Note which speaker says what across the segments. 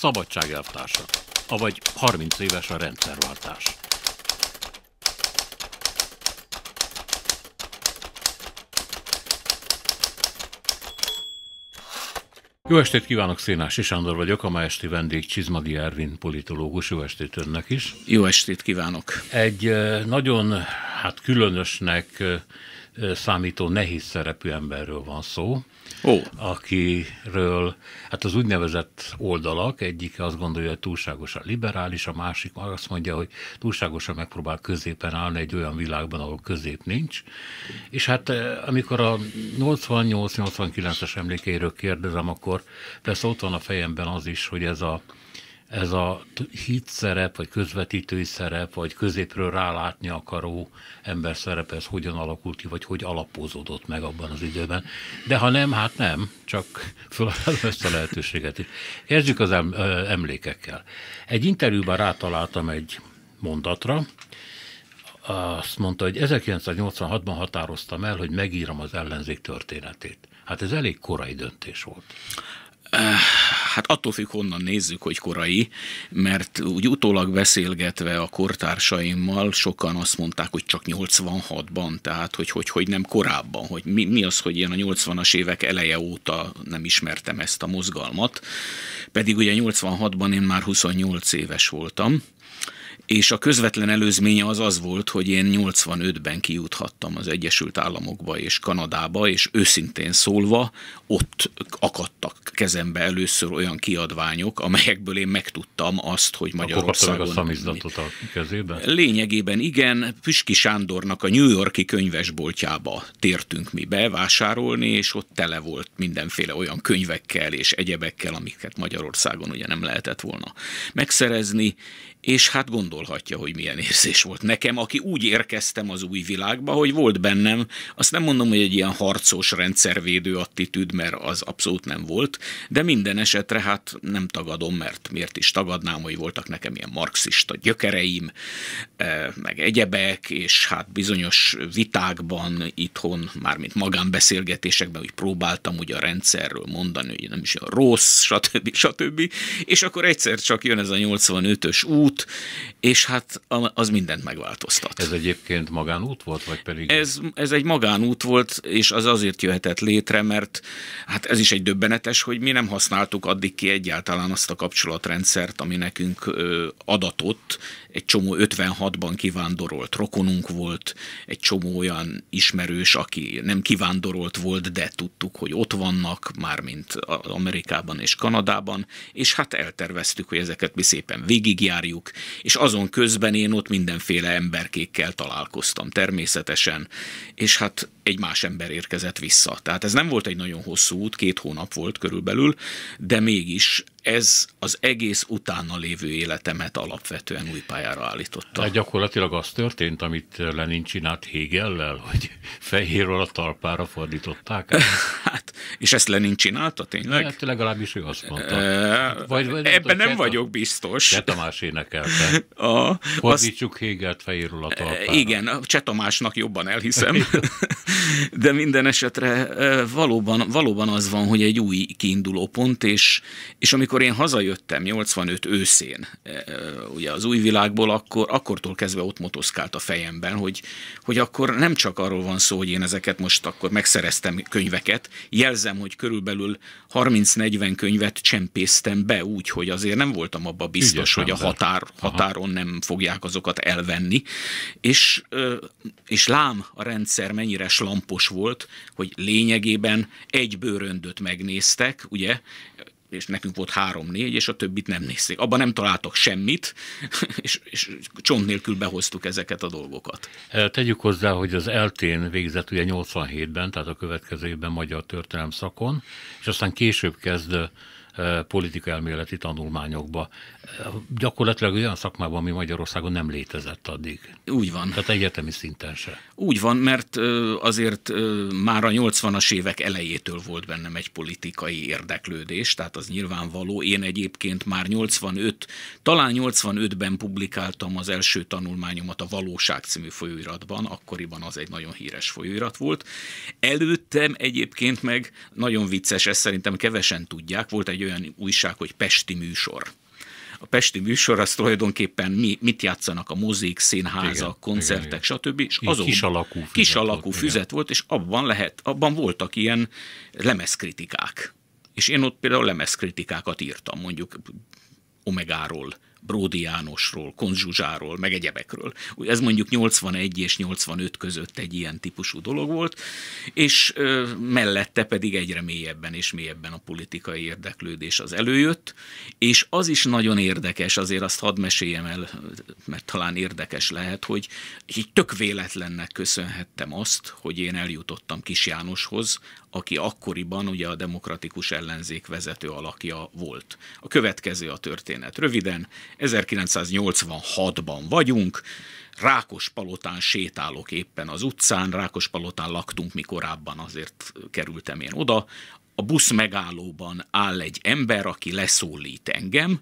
Speaker 1: szabadságelvtársa, avagy 30 éves a rendszerváltás. Jó estét kívánok, Szénási Sándor vagyok, a ma esti vendég Csizmadi Ervin politológus. Jó estét önnek is. Jó estét kívánok. Egy nagyon hát különösnek számító nehéz szerepű emberről van szó, Ó. akiről, hát az úgynevezett oldalak egyik azt gondolja, hogy túlságosan liberális, a másik azt mondja, hogy túlságosan megpróbál középen állni egy olyan világban, ahol közép nincs. És hát eh, amikor a 88-89-es emlékeiről kérdezem, akkor persze ott van a fejemben az is, hogy ez a ez a hit szerep, vagy közvetítői szerep, vagy középről rálátni akaró ember szerepe, ez hogyan alakult ki, vagy hogy alapozódott meg abban az időben. De ha nem, hát nem, csak feladom ezt a lehetőséget Kezdjük az emlékekkel. Egy interjúban rátaláltam egy mondatra, azt mondta, hogy 1986-ban határoztam el, hogy megírom az ellenzék történetét. Hát ez elég korai döntés volt. Eh, hát attól függ, honnan
Speaker 2: nézzük, hogy korai, mert úgy utólag beszélgetve a kortársaimmal sokan azt mondták, hogy csak 86-ban, tehát hogy, hogy, hogy nem korábban, hogy mi, mi az, hogy ilyen a 80-as évek eleje óta nem ismertem ezt a mozgalmat, pedig ugye 86-ban én már 28 éves voltam, és a közvetlen előzménye az az volt, hogy én 85-ben kijuthattam az Egyesült Államokba és Kanadába, és őszintén szólva ott akadtak kezembe először olyan kiadványok, amelyekből én megtudtam azt, hogy Magyarországon... Akkor meg a a kezébe? Lényegében igen, Püski Sándornak a New Yorki könyvesboltjába tértünk mi bevásárolni, és ott tele volt mindenféle olyan könyvekkel és egyebekkel, amiket Magyarországon ugye nem lehetett volna megszerezni, és hát gondolhatja, hogy milyen érzés volt nekem, aki úgy érkeztem az új világba, hogy volt bennem, azt nem mondom, hogy egy ilyen harcos rendszervédő attitűd, mert az abszolút nem volt, de minden esetre hát nem tagadom, mert miért is tagadnám, hogy voltak nekem ilyen marxista gyökereim, eh, meg egyebek, és hát bizonyos vitákban itthon, mármint magánbeszélgetésekben, hogy próbáltam ugye a rendszerről mondani, hogy nem is olyan rossz, stb. stb. És akkor egyszer csak jön ez a 85-ös út, út, és hát az mindent megváltoztat. Ez egyébként magánút
Speaker 1: volt, vagy pedig?
Speaker 2: Ez, ez egy magánút volt, és az azért jöhetett létre, mert hát ez is egy döbbenetes, hogy mi nem használtuk addig ki egyáltalán azt a kapcsolatrendszert, ami nekünk adatott egy csomó 56-ban kivándorolt rokonunk volt, egy csomó olyan ismerős, aki nem kivándorolt volt, de tudtuk, hogy ott vannak, mármint Amerikában és Kanadában, és hát elterveztük, hogy ezeket mi szépen végigjárjuk, és azon közben én ott mindenféle emberkékkel találkoztam természetesen, és hát egy más ember érkezett vissza. Tehát ez nem volt egy nagyon hosszú út, két hónap volt körülbelül, de mégis ez az
Speaker 1: egész utána lévő életemet alapvetően új pályára állította. Hát gyakorlatilag az történt, amit Lenin csinált Hegellel, hogy fehérről a talpára fordították. hát, és ezt Lenin csinálta tényleg? Hát legalábbis ő azt mondta. E, vagy, vagy, ebben nem vagyok biztos. Cseh Tamás énekelte. A, Fordítsuk azt, Hegelt fehérről a
Speaker 2: talpára. Igen, Cseh Tamásnak jobban elhiszem. De minden esetre valóban, valóban az van, hogy egy új kiinduló pont, és, és amikor amikor én hazajöttem 85 őszén, e, e, ugye az új világból, akkor, akkortól kezdve ott motoszkált a fejemben, hogy, hogy akkor nem csak arról van szó, hogy én ezeket most akkor megszereztem könyveket, jelzem, hogy körülbelül 30-40 könyvet csempésztem be úgy, hogy azért nem voltam abba biztos, Ügyes hogy ember. a határ, határon Aha. nem fogják azokat elvenni, és, és lám a rendszer mennyire slampos volt, hogy lényegében egy bőröndöt megnéztek, ugye, és nekünk volt három-négy, és a többit nem nézték. Abban nem találtak semmit, és, és csont nélkül behoztuk ezeket a dolgokat.
Speaker 1: Eh, tegyük hozzá, hogy az Eltén végzett ugye 87-ben, tehát a következő évben magyar történelem szakon, és aztán később kezd eh, politikai elméleti tanulmányokba gyakorlatilag olyan szakmában, ami Magyarországon nem létezett addig. Úgy van. Tehát egyetemi szinten se.
Speaker 2: Úgy van, mert azért már a 80-as évek elejétől volt bennem egy politikai érdeklődés, tehát az nyilvánvaló. Én egyébként már 85, talán 85-ben publikáltam az első tanulmányomat a Valóság című folyóiratban, akkoriban az egy nagyon híres folyóirat volt. Előttem egyébként meg nagyon vicces, ezt szerintem kevesen tudják, volt egy olyan újság, hogy Pesti műsor a Pesti műsor az tulajdonképpen mi, mit játszanak a mozik, színházak, igen, koncertek, igen, stb. És azon kis alakú füzet, kis alakú volt, füzet volt, és abban lehet, abban voltak ilyen lemezkritikák. És én ott például lemezkritikákat írtam, mondjuk Omegáról, Bródi Jánosról, Konzsuzsáról, meg egyebekről. Ez mondjuk 81 és 85 között egy ilyen típusú dolog volt, és mellette pedig egyre mélyebben és mélyebben a politikai érdeklődés az előjött, és az is nagyon érdekes, azért azt hadd meséljem el, mert talán érdekes lehet, hogy így tök véletlennek köszönhettem azt, hogy én eljutottam Kis Jánoshoz, aki akkoriban ugye a demokratikus ellenzék vezető alakja volt. A következő a történet. Röviden, 1986-ban vagyunk, Rákospalotán sétálok éppen az utcán, Rákospalotán laktunk mi korábban, azért kerültem én oda. A busz megállóban áll egy ember, aki leszólít engem,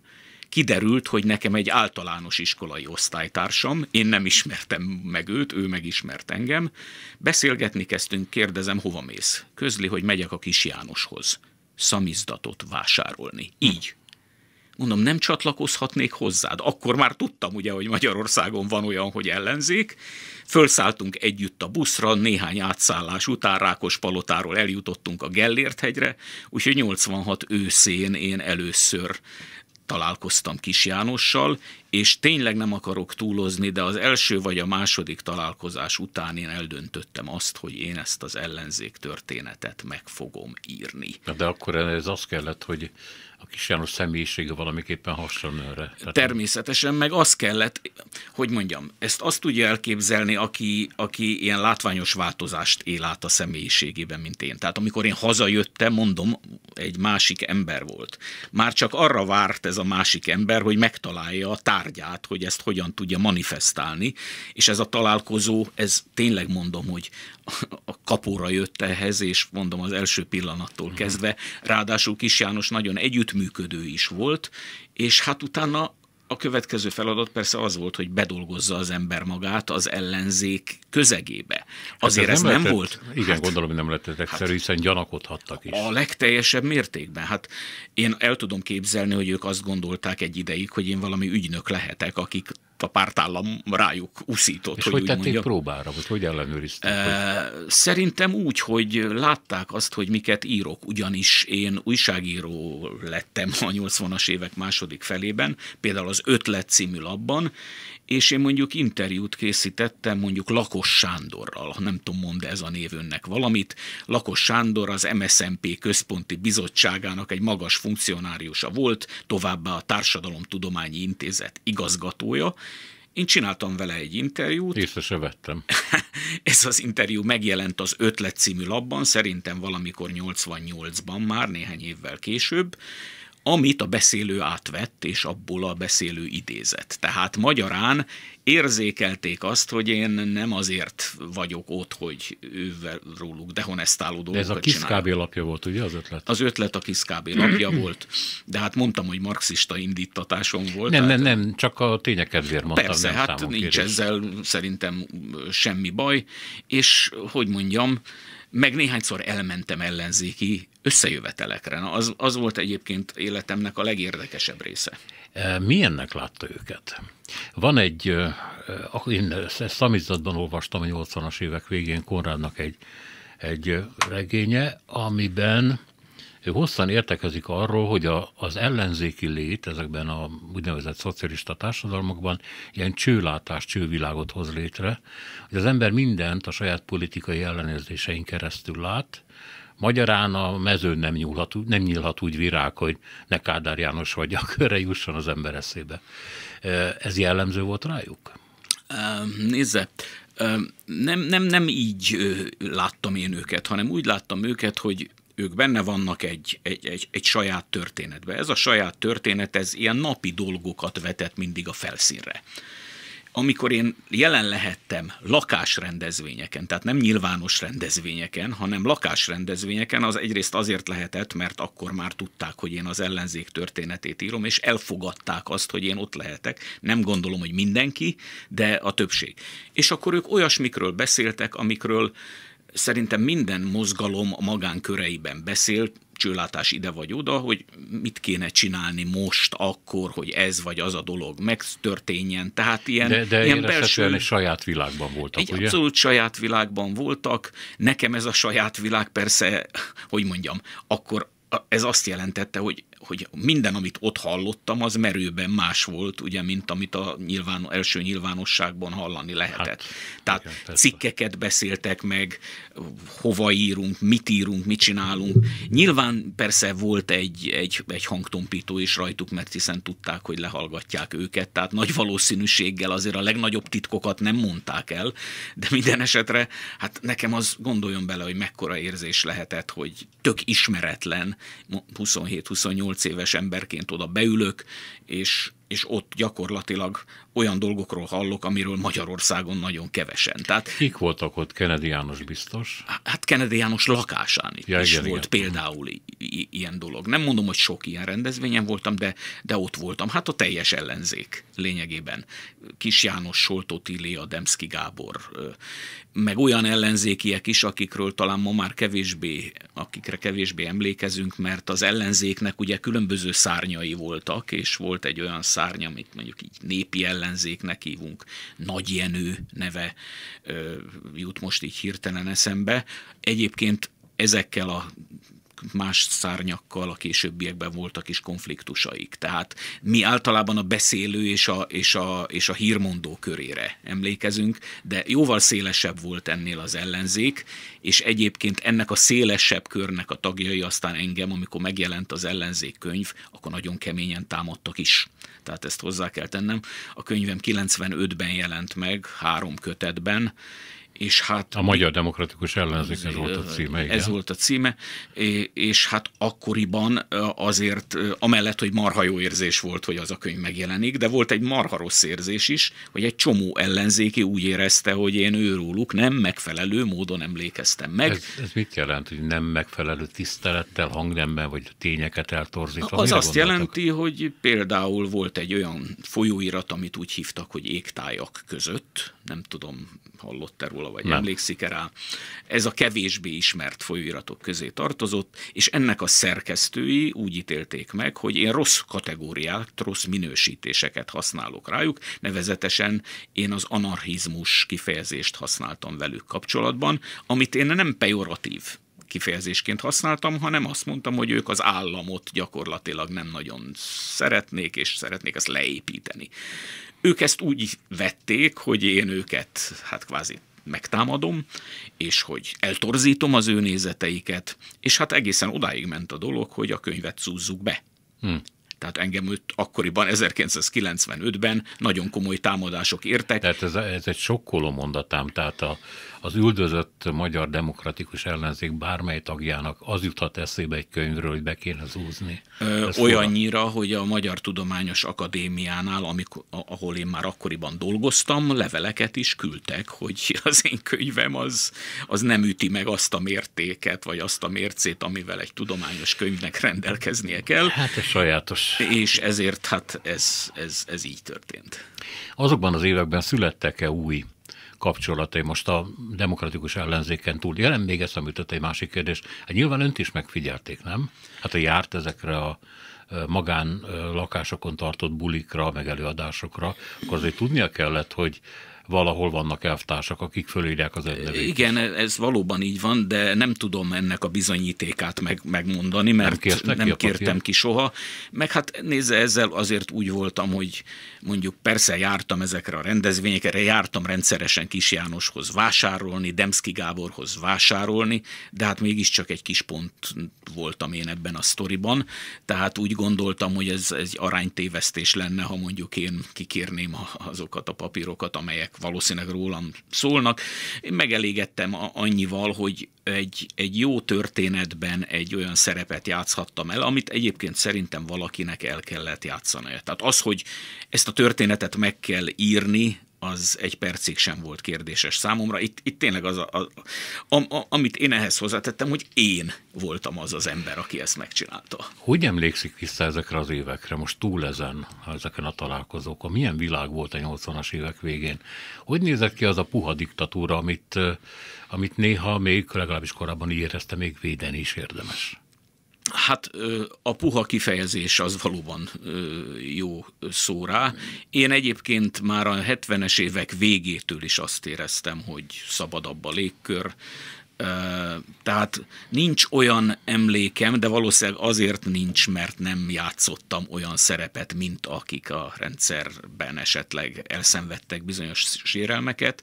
Speaker 2: kiderült, hogy nekem egy általános iskolai osztálytársam, én nem ismertem meg őt, ő megismert engem, beszélgetni kezdtünk, kérdezem, hova mész? Közli, hogy megyek a kis Jánoshoz szamizdatot vásárolni. Így. Mondom, nem csatlakozhatnék hozzád. Akkor már tudtam ugye, hogy Magyarországon van olyan, hogy ellenzék. Fölszálltunk együtt a buszra, néhány átszállás után rákos Palotáról eljutottunk a Gellért hegyre, úgyhogy 86 őszén én először találkoztam Kis Jánossal, és tényleg nem akarok túlozni, de az első vagy a második találkozás után én eldöntöttem azt, hogy én ezt az ellenzék történetet meg
Speaker 1: fogom írni. De akkor ez az kellett, hogy a Kis János személyisége valamiképpen hasonló erre. Természetesen, meg az kellett, hogy mondjam, ezt azt tudja
Speaker 2: elképzelni, aki, aki ilyen látványos változást él át a személyiségében, mint én. Tehát amikor én hazajöttem, mondom, egy másik ember volt. Már csak arra várt ez a másik ember, hogy megtalálja a tárgyát, hogy ezt hogyan tudja manifestálni, és ez a találkozó, ez tényleg mondom, hogy a kapóra jött ehhez, és mondom az első pillanattól mhm. kezdve, ráadásul Kis János nagyon együtt működő is volt, és hát
Speaker 1: utána a
Speaker 2: következő feladat persze az volt, hogy bedolgozza az ember magát az ellenzék
Speaker 1: közegébe. Azért hát ez, ez nem, nem volt. Igen, hát, gondolom, hogy nem lehetett hát egyszerű, hát, hiszen
Speaker 2: gyanakodhattak is. A legteljesebb mértékben. Hát én el tudom képzelni, hogy ők azt gondolták egy ideig, hogy én valami ügynök lehetek, akik a pártállam rájuk uszított. És hogy, hogy tették mondjam.
Speaker 1: próbára, vagy hogy ellenőrizték? E, hogy...
Speaker 2: Szerintem úgy, hogy látták azt, hogy miket írok, ugyanis én újságíró lettem a 80-as évek második felében, például az Ötlet című labban, és én mondjuk interjút készítettem mondjuk Lakos Sándorral, nem tudom, mond ez a név önnek valamit. Lakos Sándor az MSMP központi bizottságának egy magas funkcionáriusa volt, továbbá a Társadalomtudományi Intézet igazgatója, én csináltam vele egy interjút. Észre se vettem. Ez az interjú megjelent az Ötlet című labban, szerintem valamikor 88-ban már, néhány évvel később amit a beszélő átvett, és abból a beszélő idézett. Tehát magyarán érzékelték azt, hogy én nem azért vagyok ott, hogy ővel róluk dehonestáló De ez a kiszkábé
Speaker 1: lapja volt, ugye az ötlet?
Speaker 2: Az ötlet a kiszkábé lapja volt, de hát mondtam, hogy marxista indítatásom volt. Nem, tehát... nem,
Speaker 1: nem, csak a tényeket azért mondtam. Persze, hát nincs ezzel
Speaker 2: szerintem semmi baj, és hogy mondjam, meg néhányszor elmentem ellenzéki összejövetelekre. Na, az, az volt egyébként életemnek a legérdekesebb része.
Speaker 1: E, Milyennek látta őket? Van egy, én szamizdatban olvastam a 80-as évek végén Konrádnak egy, egy regénye, amiben ő hosszan értekezik arról, hogy a, az ellenzéki lét ezekben a úgynevezett szocialista társadalmakban ilyen csőlátás, csővilágot hoz létre, hogy az ember mindent a saját politikai ellenőrzésein keresztül lát, Magyarán a mezőn nem, nyúlhat, nem nyílhat úgy virág, hogy ne Kádár János vagy, a körre jusson az ember eszébe. Ez jellemző volt rájuk? Nézze, nem, nem, nem így láttam én őket, hanem úgy láttam őket, hogy
Speaker 2: ők benne vannak egy, egy, egy, egy saját történetbe. Ez a saját történet, ez ilyen napi dolgokat vetett mindig a felszínre amikor én jelen lehettem lakásrendezvényeken, tehát nem nyilvános rendezvényeken, hanem lakásrendezvényeken, az egyrészt azért lehetett, mert akkor már tudták, hogy én az ellenzék történetét írom, és elfogadták azt, hogy én ott lehetek. Nem gondolom, hogy mindenki, de a többség. És akkor ők olyasmikről beszéltek, amikről szerintem minden mozgalom a magánköreiben beszél, csőlátás ide vagy oda, hogy mit kéne csinálni most, akkor, hogy ez vagy az a dolog megtörténjen. Tehát ilyen, de, de ilyen belső... egy saját világban voltak, egy ugye? abszolút saját világban voltak. Nekem ez a saját világ persze, hogy mondjam, akkor ez azt jelentette, hogy hogy minden, amit ott hallottam, az merőben más volt, ugye, mint amit a nyilván, első nyilvánosságban hallani lehetett. Hát, Tehát igen, cikkeket beszéltek meg, hova írunk, mit írunk, mit csinálunk. Nyilván persze volt egy, egy, egy hangtompító is rajtuk, mert hiszen tudták, hogy lehallgatják őket. Tehát nagy valószínűséggel azért a legnagyobb titkokat nem mondták el, de minden esetre, hát nekem az gondoljon bele, hogy mekkora érzés lehetett, hogy tök ismeretlen 27-28 éves emberként oda beülök, és és ott gyakorlatilag olyan dolgokról hallok, amiről Magyarországon nagyon kevesen. Tehát, Kik voltak ott? Kennedy János biztos? Hát Kennedy János lakásán ja, is igen, volt igen. például ilyen dolog. Nem mondom, hogy sok ilyen rendezvényen voltam, de, de ott voltam. Hát a teljes ellenzék lényegében. Kis János, Soltó a Demszki Gábor, meg olyan ellenzékiek is, akikről talán ma már kevésbé, akikre kevésbé emlékezünk, mert az ellenzéknek ugye különböző szárnyai voltak, és volt egy olyan szárny, szárny, amit mondjuk így népi ellenzéknek hívunk, Nagy Jenő neve jut most így hirtelen eszembe. Egyébként ezekkel a más szárnyakkal a későbbiekben voltak is konfliktusaik. Tehát mi általában a beszélő és a, és a, és a hírmondó körére emlékezünk, de jóval szélesebb volt ennél az ellenzék, és egyébként ennek a szélesebb körnek a tagjai aztán engem, amikor megjelent az ellenzék könyv, akkor nagyon keményen támadtak is. Tehát ezt hozzá kell tennem. A könyvem 95-ben jelent meg, három kötetben, és hát... A Magyar Demokratikus Ellenzék, ez volt a címe, igen. Ez volt a címe, és hát akkoriban azért, amellett, hogy marha jó érzés volt, hogy az a könyv megjelenik, de volt egy marha rossz érzés is, hogy egy csomó ellenzéki úgy érezte,
Speaker 1: hogy én őróluk nem megfelelő módon emlékeztem meg. Ez, ez mit jelent, hogy nem megfelelő tisztelettel, hangnemben, vagy tényeket eltorzítva? Az azt gondoltak? jelenti, hogy például
Speaker 2: volt egy olyan folyóirat, amit úgy hívtak, hogy égtájak között, nem tudom, hallott-e róla róla, vagy Nem. emlékszik-e rá. Ez a kevésbé ismert folyóiratok közé tartozott, és ennek a szerkesztői úgy ítélték meg, hogy én rossz kategóriát, rossz minősítéseket használok rájuk, nevezetesen én az anarchizmus kifejezést használtam velük kapcsolatban, amit én nem pejoratív kifejezésként használtam, hanem azt mondtam, hogy ők az államot gyakorlatilag nem nagyon szeretnék, és szeretnék ezt leépíteni. Ők ezt úgy vették, hogy én őket hát kvázi megtámadom, és hogy eltorzítom az ő nézeteiket, és hát egészen odáig ment a dolog, hogy a könyvet szúzzuk be. Hmm. Tehát engem őt akkoriban
Speaker 1: 1995-ben nagyon komoly támadások értek. Tehát ez, ez egy sokkoló mondatám, tehát a, az üldözött magyar demokratikus ellenzék bármely tagjának az juthat eszébe egy könyvről, hogy be kéne zúzni. Ö, olyannyira, a... hogy a Magyar Tudományos
Speaker 2: Akadémiánál, amikor, ahol én már akkoriban dolgoztam, leveleket is küldtek, hogy az én könyvem az, az nem üti meg azt a mértéket, vagy azt a mércét, amivel egy tudományos könyvnek rendelkeznie kell. Hát ez sajátos. És ezért hát ez, ez, ez így történt.
Speaker 1: Azokban az években születtek-e új kapcsolatai most a demokratikus ellenzéken túl. Jelen még ezt, amit egy másik kérdés. Hát nyilván önt is megfigyelték, nem? Hát a járt ezekre a magán lakásokon tartott bulikra, meg előadásokra, akkor azért tudnia kellett, hogy valahol vannak elvtársak, akik fölírják az egy nevét. Igen, ez
Speaker 2: valóban így van, de nem tudom ennek a bizonyítékát meg, megmondani, mert nem, kértek nem ki kértem ki soha. Meg hát nézze, ezzel azért úgy voltam, hogy mondjuk persze jártam ezekre a rendezvényekre, jártam rendszeresen Kis Jánoshoz vásárolni, Demszki Gáborhoz vásárolni, de hát mégiscsak egy kis pont voltam én ebben a sztoriban, tehát úgy gondoltam, hogy ez egy aránytévesztés lenne, ha mondjuk én kikérném azokat a papírokat, amelyek valószínűleg rólam szólnak. Én megelégettem annyival, hogy egy, egy jó történetben egy olyan szerepet játszhattam el, amit egyébként szerintem valakinek el kellett játszania. Tehát az, hogy ezt a történetet meg kell írni, az egy percig sem volt kérdéses számomra. Itt, itt tényleg az, a, a, a, a, amit én ehhez hozzátettem, hogy én voltam
Speaker 1: az az ember, aki ezt megcsinálta. Hogy emlékszik vissza ezekre az évekre, most túl ezen, ezeken a találkozókon? Milyen világ volt a 80-as évek végén? Hogy nézett ki az a puha diktatúra, amit, amit néha még, legalábbis korábban érezte, még védeni is érdemes? Hát a puha kifejezés az valóban jó
Speaker 2: szó rá. Én egyébként már a 70-es évek végétől is azt éreztem, hogy szabadabb a légkör, tehát nincs olyan emlékem, de valószínűleg azért nincs, mert nem játszottam olyan szerepet, mint akik a rendszerben esetleg elszenvedtek bizonyos sérelmeket.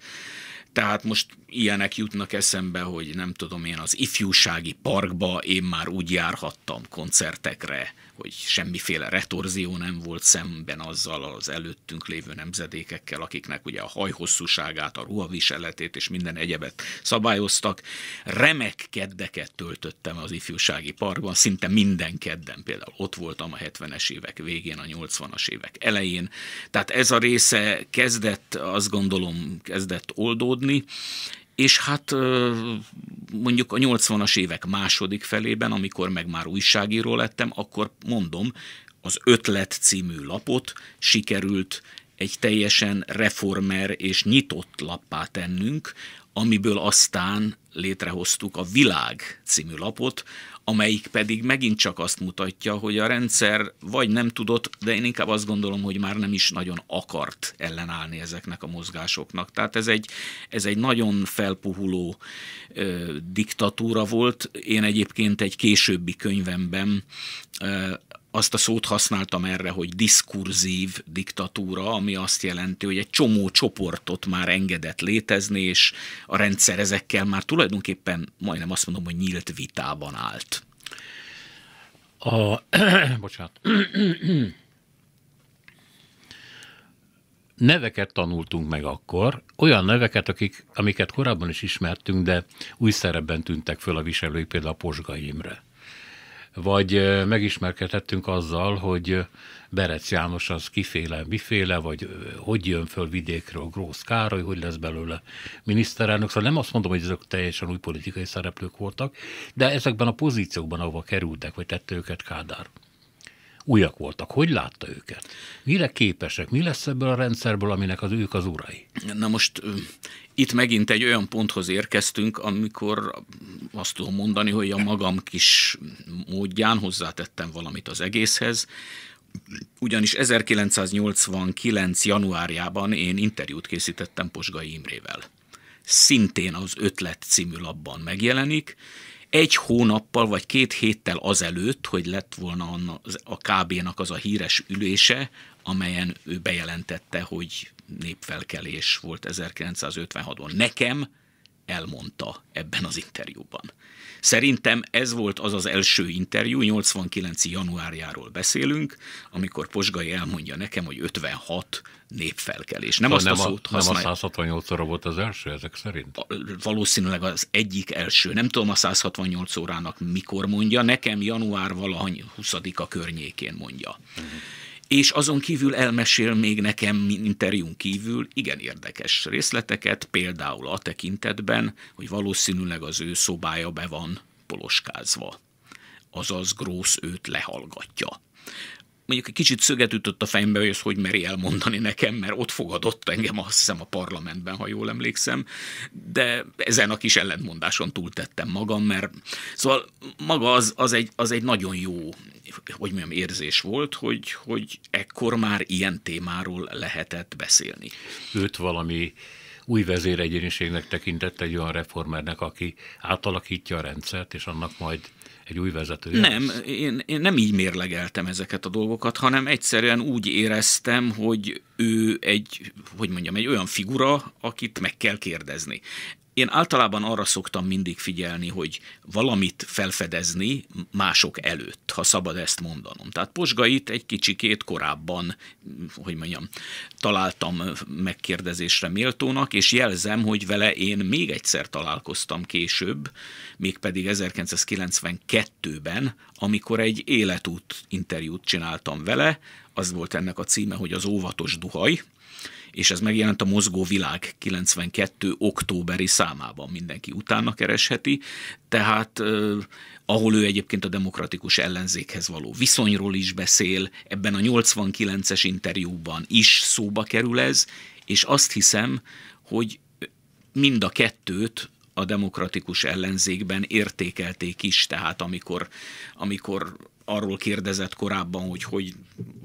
Speaker 2: Tehát most ilyenek jutnak eszembe, hogy nem tudom én az ifjúsági parkba én már úgy járhattam koncertekre, hogy semmiféle retorzió nem volt szemben azzal az előttünk lévő nemzedékekkel, akiknek ugye a hajhosszúságát, a ruhaviseletét és minden egyebet szabályoztak. Remek keddeket töltöttem az ifjúsági parkban, szinte minden kedden például ott voltam a 70-es évek végén, a 80-as évek elején. Tehát ez a része kezdett, azt gondolom, kezdett oldódni, és hát mondjuk a 80-as évek második felében, amikor meg már újságíró lettem, akkor mondom, az Ötlet című lapot sikerült egy teljesen reformer és nyitott lappá tennünk, amiből aztán létrehoztuk a Világ című lapot, amelyik pedig megint csak azt mutatja, hogy a rendszer vagy nem tudott, de én inkább azt gondolom, hogy már nem is nagyon akart ellenállni ezeknek a mozgásoknak. Tehát ez egy, ez egy nagyon felpuhuló ö, diktatúra volt. Én egyébként egy későbbi könyvemben ö, azt a szót használtam erre, hogy diskurzív diktatúra, ami azt jelenti, hogy egy csomó csoportot már engedett létezni, és a rendszer ezekkel már tulajdonképpen majdnem azt mondom, hogy nyílt vitában állt.
Speaker 1: A, bocsánat. neveket tanultunk meg akkor, olyan neveket, akik, amiket korábban is ismertünk, de új szerepben tűntek föl a viselői, például a Posga Imre vagy megismerkedhettünk azzal, hogy Berec János az kiféle, miféle, vagy hogy jön föl vidékről Grósz Károly, hogy lesz belőle miniszterelnök. Szóval nem azt mondom, hogy ezek teljesen új politikai szereplők voltak, de ezekben a pozíciókban, ahova kerültek, vagy tette őket Kádár újak voltak. Hogy látta őket? Mire képesek? Mi lesz ebből a rendszerből, aminek az ők az urai? Na most itt
Speaker 2: megint egy olyan ponthoz érkeztünk, amikor azt tudom mondani, hogy a magam kis módján hozzátettem valamit az egészhez, ugyanis 1989. januárjában én interjút készítettem Posgai Imrével. Szintén az Ötlet című labban megjelenik, egy hónappal vagy két héttel azelőtt, hogy lett volna a KB-nak az a híres ülése, amelyen ő bejelentette, hogy népfelkelés volt 1956-ban. Nekem elmondta ebben az interjúban. Szerintem ez volt az az első interjú, 89. januárjáról beszélünk, amikor Posgai elmondja nekem, hogy 56 népfelkelés. Nem, szóval azt nem, a, szót nem a
Speaker 1: 168 óra volt az első
Speaker 2: ezek szerint? Valószínűleg az egyik első. Nem tudom a 168 órának mikor mondja, nekem január valahány 20-a környékén mondja. Uh-huh és azon kívül elmesél még nekem interjún kívül igen érdekes részleteket, például a tekintetben, hogy valószínűleg az ő szobája be van poloskázva. Azaz Grósz őt lehallgatja mondjuk egy kicsit szöget ütött a fejembe, hogy ezt hogy meri elmondani nekem, mert ott fogadott engem azt hiszem a parlamentben, ha jól emlékszem, de ezen a kis ellentmondáson túltettem magam, mert szóval maga az, az, egy, az egy nagyon jó hogy mondjam, érzés volt, hogy, hogy ekkor már
Speaker 1: ilyen témáról lehetett beszélni. Őt valami új vezéregyéniségnek tekintett egy olyan reformernek, aki átalakítja a rendszert, és annak majd egy új vezető. Nem, én, én nem így mérlegeltem ezeket a dolgokat, hanem egyszerűen úgy
Speaker 2: éreztem, hogy ő egy, hogy mondjam, egy olyan figura, akit meg kell kérdezni. Én általában arra szoktam mindig figyelni, hogy valamit felfedezni mások előtt, ha szabad ezt mondanom. Tehát Posgait egy kicsikét korábban, hogy mondjam, találtam megkérdezésre méltónak, és jelzem, hogy vele én még egyszer találkoztam később, mégpedig 1992-ben, amikor egy életút interjút csináltam vele, az volt ennek a címe, hogy az óvatos duhaj, és ez megjelent a Mozgó Világ 92. októberi számában, mindenki utána keresheti, tehát ahol ő egyébként a demokratikus ellenzékhez való viszonyról is beszél, ebben a 89-es interjúban is szóba kerül ez, és azt hiszem, hogy mind a kettőt a demokratikus ellenzékben értékelték is, tehát amikor, amikor arról kérdezett korábban, hogy hogy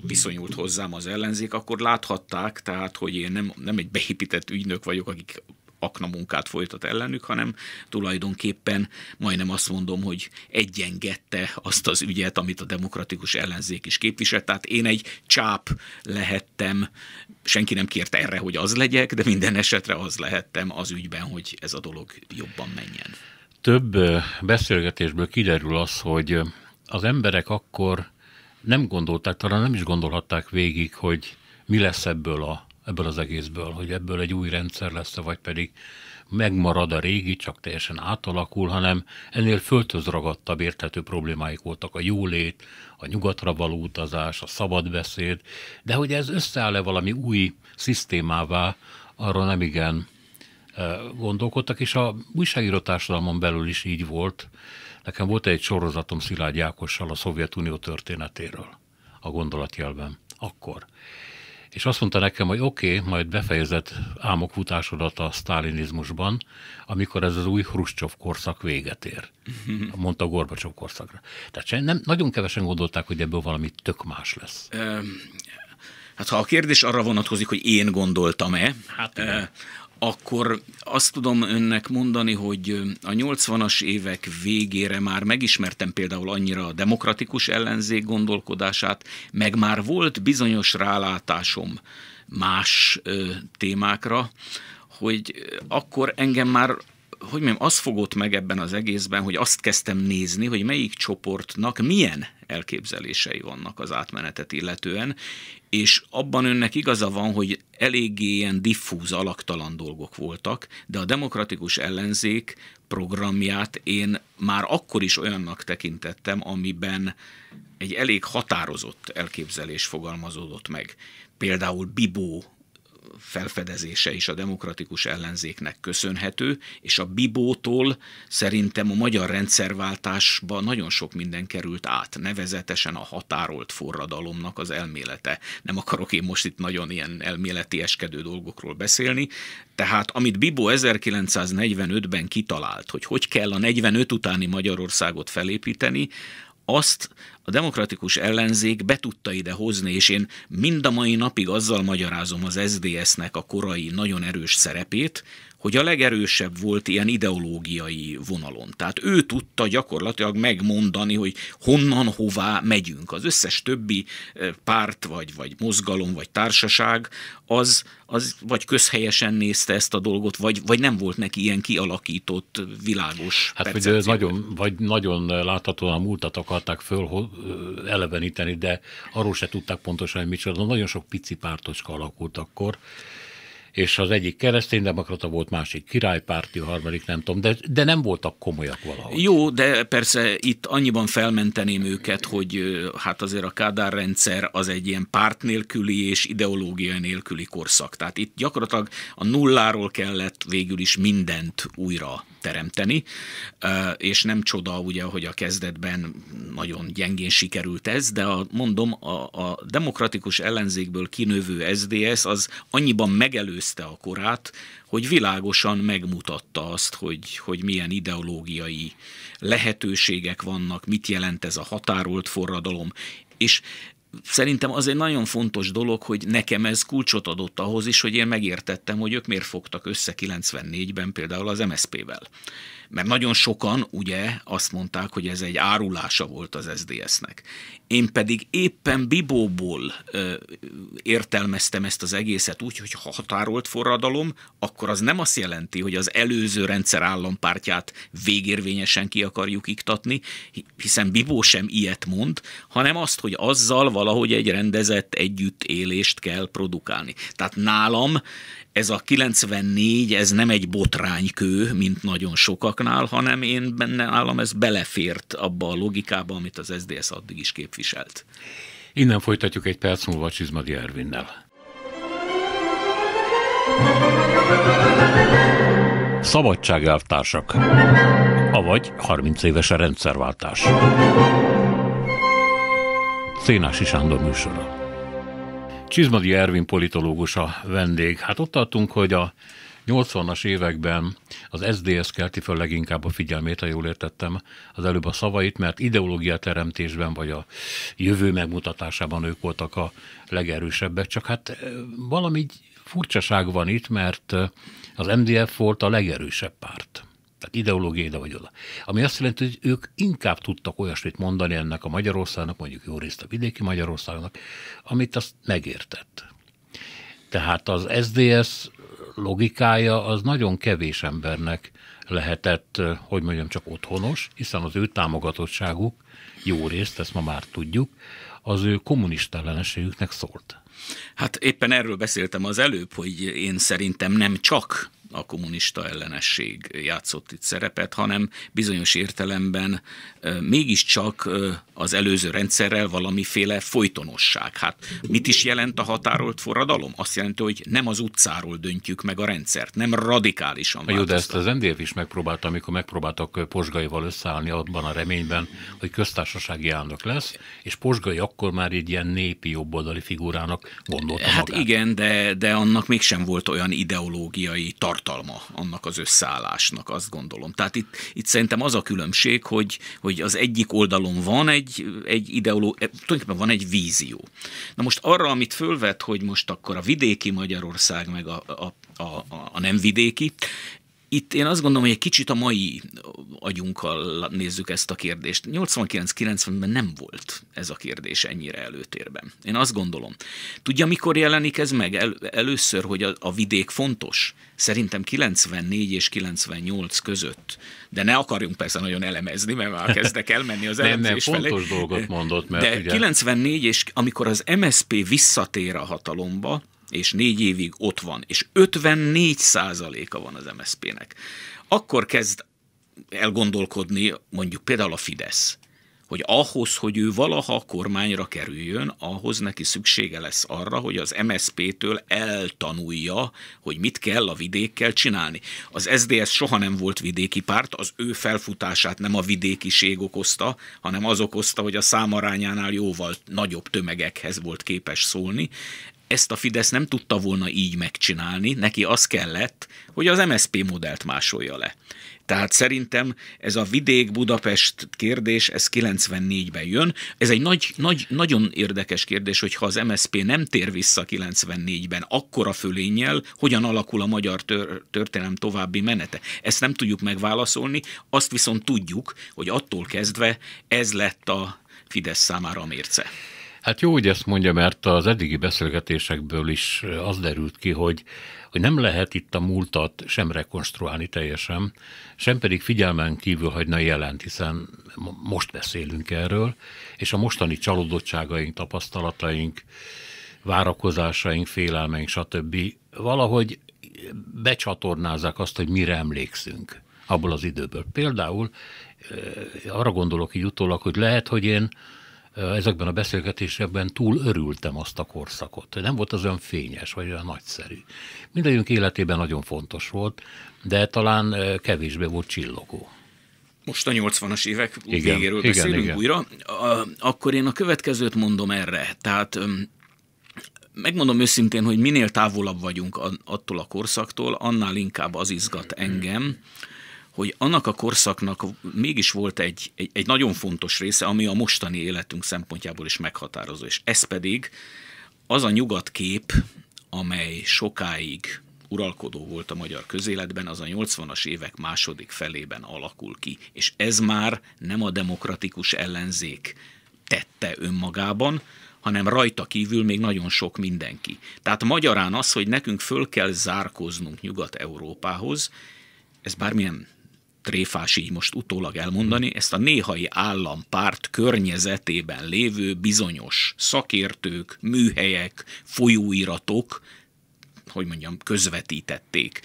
Speaker 2: viszonyult hozzám az ellenzék, akkor láthatták, tehát, hogy én nem, nem egy beépített ügynök vagyok, akik akna munkát folytat ellenük, hanem tulajdonképpen majdnem azt mondom, hogy egyengette azt az ügyet, amit a demokratikus ellenzék is képviselt. Tehát én egy csáp lehettem, senki nem kérte erre, hogy az legyek, de minden esetre az lehettem az ügyben, hogy ez a dolog jobban menjen.
Speaker 1: Több beszélgetésből kiderül az, hogy az emberek akkor nem gondolták, talán nem is gondolhatták végig, hogy mi lesz ebből, a, ebből az egészből, hogy ebből egy új rendszer lesz, vagy pedig megmarad a régi, csak teljesen átalakul, hanem ennél föltöz ragadtabb érthető problémáik voltak a jólét, a nyugatra való utazás, a szabadbeszéd, de hogy ez összeáll-e valami új szisztémává, arra nem igen eh, gondolkodtak, és a újságíró társadalmon belül is így volt, Nekem volt egy sorozatom Szilágy Jákossal a Szovjetunió történetéről a gondolatjelben, akkor. És azt mondta nekem, hogy oké, okay, majd befejezett álmokfutásodat a sztálinizmusban, amikor ez az új Hruscsov korszak véget ér. Mhm. Mondta Gorbacsov korszakra. Tehát nem, nagyon kevesen gondolták, hogy ebből valami tök más lesz. Hát ha a kérdés arra vonatkozik, hogy én gondoltam-e,
Speaker 2: hát, akkor azt tudom önnek mondani, hogy a 80-as évek végére már megismertem például annyira a demokratikus ellenzék gondolkodását, meg már volt bizonyos rálátásom más ö, témákra, hogy akkor engem már hogy mondjam, az fogott meg ebben az egészben, hogy azt kezdtem nézni, hogy melyik csoportnak milyen elképzelései vannak az átmenetet illetően, és abban önnek igaza van, hogy eléggé ilyen diffúz, alaktalan dolgok voltak, de a demokratikus ellenzék programját én már akkor is olyannak tekintettem, amiben egy elég határozott elképzelés fogalmazódott meg. Például Bibó felfedezése is a demokratikus ellenzéknek köszönhető, és a Bibótól szerintem a magyar rendszerváltásba nagyon sok minden került át, nevezetesen a határolt forradalomnak az elmélete. Nem akarok én most itt nagyon ilyen elméleti eskedő dolgokról beszélni, tehát amit Bibó 1945-ben kitalált, hogy hogy kell a 45 utáni Magyarországot felépíteni, azt a demokratikus ellenzék be tudta ide hozni, és én mind a mai napig azzal magyarázom az sds nek a korai nagyon erős szerepét, hogy a legerősebb volt ilyen ideológiai vonalon. Tehát ő tudta gyakorlatilag megmondani, hogy honnan, hová megyünk. Az összes többi eh, párt, vagy, vagy mozgalom, vagy társaság, az, az vagy közhelyesen nézte ezt a dolgot, vagy, vagy nem volt neki ilyen kialakított, világos Hát ugye nagyon,
Speaker 1: vagy nagyon láthatóan a múltat akarták föl, eleveníteni, de arról se tudták pontosan, hogy micsoda. Nagyon sok pici pártocska alakult akkor, és az egyik kereszténydemokrata volt, másik királypárti, a harmadik nem tudom, de, de nem voltak komolyak valahogy.
Speaker 2: Jó, de persze itt annyiban felmenteném őket, hogy hát azért a Kádár rendszer az egy ilyen párt nélküli és ideológia nélküli korszak. Tehát itt gyakorlatilag a nulláról kellett végül is mindent újra teremteni, és nem csoda ugye, hogy a kezdetben nagyon gyengén sikerült ez, de a, mondom, a, a demokratikus ellenzékből kinövő SDS az annyiban megelőzte a korát, hogy világosan megmutatta azt, hogy, hogy milyen ideológiai lehetőségek vannak, mit jelent ez a határolt forradalom, és szerintem az egy nagyon fontos dolog, hogy nekem ez kulcsot adott ahhoz is, hogy én megértettem, hogy ők miért fogtak össze 94-ben például az MSZP-vel. Mert nagyon sokan ugye azt mondták, hogy ez egy árulása volt az SDS-nek. Én pedig éppen Bibóból ö, értelmeztem ezt az egészet úgy, hogy ha határolt forradalom, akkor az nem azt jelenti, hogy az előző rendszer állampártját végérvényesen ki akarjuk iktatni, hiszen Bibó sem ilyet mond, hanem azt, hogy azzal valahogy egy rendezett együttélést kell produkálni. Tehát nálam ez a 94, ez nem egy botránykő, mint nagyon sokaknál, hanem én benne állam ez belefért abba a logikába,
Speaker 1: amit az SDS addig is képviselt. Innen folytatjuk egy perc múlva Csizmadi Ervinnel. Szabadságelvtársak, avagy 30 éves a rendszerváltás. Szénási Sándor műsora. Csizmadi Ervin politológus a vendég. Hát ott tartunk, hogy a 80-as években az SZDSZ kelti föl leginkább a figyelmét, ha jól értettem, az előbb a szavait, mert ideológia teremtésben vagy a jövő megmutatásában ők voltak a legerősebbek, csak hát eh, valami furcsaság van itt, mert eh, az MDF volt a legerősebb párt tehát ideológiai, de vagy oda. Ami azt jelenti, hogy ők inkább tudtak olyasmit mondani ennek a Magyarországnak, mondjuk jó részt a vidéki Magyarországnak, amit azt megértett. Tehát az SDS logikája az nagyon kevés embernek lehetett, hogy mondjam, csak otthonos, hiszen az ő támogatottságuk, jó részt, ezt ma már tudjuk, az ő kommunista ellenségüknek szólt.
Speaker 2: Hát éppen erről beszéltem az előbb, hogy én szerintem nem csak a kommunista ellenesség játszott itt szerepet, hanem bizonyos értelemben mégiscsak az előző rendszerrel valamiféle folytonosság. Hát mit is jelent a határolt forradalom? Azt jelenti, hogy nem az utcáról döntjük meg a rendszert, nem radikálisan Jó, de ezt az
Speaker 1: NDF is megpróbálta, amikor megpróbáltak Posgaival összeállni abban a reményben, hogy köztársasági állnak lesz, és Posgai akkor már egy ilyen népi jobboldali figurának gondolta Hát magát. igen, de, de annak mégsem volt olyan ideológiai tart tartalma annak az
Speaker 2: összeállásnak, azt gondolom. Tehát itt, itt szerintem az a különbség, hogy, hogy az egyik oldalon van egy, egy ideoló, eh, tulajdonképpen van egy vízió. Na most arra, amit fölvet, hogy most akkor a vidéki Magyarország meg a, a, a, a nem vidéki, itt én azt gondolom, hogy egy kicsit a mai agyunkkal nézzük ezt a kérdést. 89-90-ben nem volt ez a kérdés ennyire előtérben. Én azt gondolom. Tudja, mikor jelenik ez meg? El, először, hogy a, a vidék fontos. Szerintem 94 és 98 között. De ne akarjunk persze nagyon elemezni, mert már kezdek elmenni az elemzés Nem, nem, felé. fontos dolgot
Speaker 1: mondott, mert De ugye...
Speaker 2: 94 és amikor az MSP visszatér a hatalomba, és négy évig ott van, és 54 százaléka van az MSZP-nek, akkor kezd elgondolkodni mondjuk például a Fidesz, hogy ahhoz, hogy ő valaha a kormányra kerüljön, ahhoz neki szüksége lesz arra, hogy az MSZP-től eltanulja, hogy mit kell a vidékkel csinálni. Az SDS soha nem volt vidéki párt, az ő felfutását nem a vidékiség okozta, hanem az okozta, hogy a számarányánál jóval nagyobb tömegekhez volt képes szólni ezt a Fidesz nem tudta volna így megcsinálni, neki az kellett, hogy az MSP modellt másolja le. Tehát szerintem ez a vidék-Budapest kérdés, ez 94-ben jön. Ez egy nagy, nagy, nagyon érdekes kérdés, hogy ha az MSP nem tér vissza 94-ben akkora fölénnyel, hogyan alakul a magyar tör, történelem további menete. Ezt nem tudjuk megválaszolni, azt viszont tudjuk, hogy attól kezdve ez lett
Speaker 1: a Fidesz számára a mérce. Hát jó, hogy ezt mondja, mert az eddigi beszélgetésekből is az derült ki, hogy, hogy nem lehet itt a múltat sem rekonstruálni teljesen, sem pedig figyelmen kívül hagyna jelent, hiszen most beszélünk erről, és a mostani csalódottságaink, tapasztalataink, várakozásaink, félelmeink, stb. valahogy becsatornázzák azt, hogy mire emlékszünk abból az időből. Például arra gondolok így utólag, hogy lehet, hogy én ezekben a beszélgetésekben túl örültem azt a korszakot. Nem volt az olyan fényes, vagy olyan nagyszerű. Mindegyünk életében nagyon fontos volt, de talán kevésbé volt csillogó
Speaker 2: most a 80-as évek igen, végéről igen, beszélünk igen. újra, a, akkor én a következőt mondom erre. Tehát megmondom őszintén, hogy minél távolabb vagyunk attól a korszaktól, annál inkább az izgat engem, hogy annak a korszaknak mégis volt egy, egy, egy nagyon fontos része, ami a mostani életünk szempontjából is meghatározó, és ez pedig az a nyugatkép, amely sokáig uralkodó volt a magyar közéletben, az a 80-as évek második felében alakul ki. És ez már nem a demokratikus ellenzék tette önmagában, hanem rajta kívül még nagyon sok mindenki. Tehát magyarán az, hogy nekünk föl kell zárkoznunk Nyugat-Európához, ez bármilyen tréfás így most utólag elmondani, hmm. ezt a néhai állampárt környezetében lévő bizonyos szakértők, műhelyek,
Speaker 1: folyóiratok, hogy mondjam, közvetítették.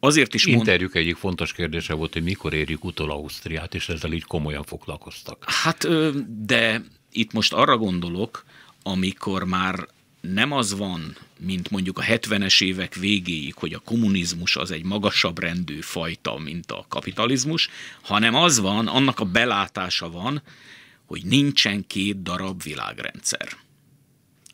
Speaker 1: Azért is Interjúk mond... egyik fontos kérdése volt, hogy mikor érjük utol Ausztriát, és ezzel így komolyan foglalkoztak. Hát, de itt most arra gondolok, amikor már nem az
Speaker 2: van, mint mondjuk a 70-es évek végéig, hogy a kommunizmus az egy magasabb rendű fajta, mint a kapitalizmus, hanem az van, annak a belátása van, hogy nincsen két darab világrendszer,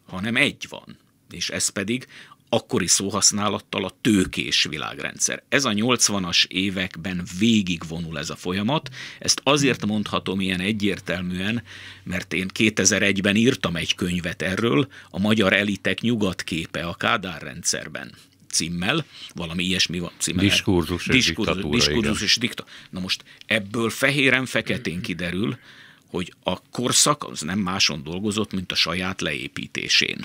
Speaker 2: hanem egy van. És ez pedig akkori szóhasználattal a tőkés világrendszer. Ez a 80-as években végigvonul ez a folyamat. Ezt azért mondhatom ilyen egyértelműen, mert én 2001-ben írtam egy könyvet erről, a magyar elitek nyugatképe a Kádár rendszerben címmel, valami ilyesmi van címmel. Diskurzus, diskurzus, diktatúra, diskurzus és dikta. Na most ebből fehéren-feketén kiderül, hogy a korszak az nem máson dolgozott, mint a saját leépítésén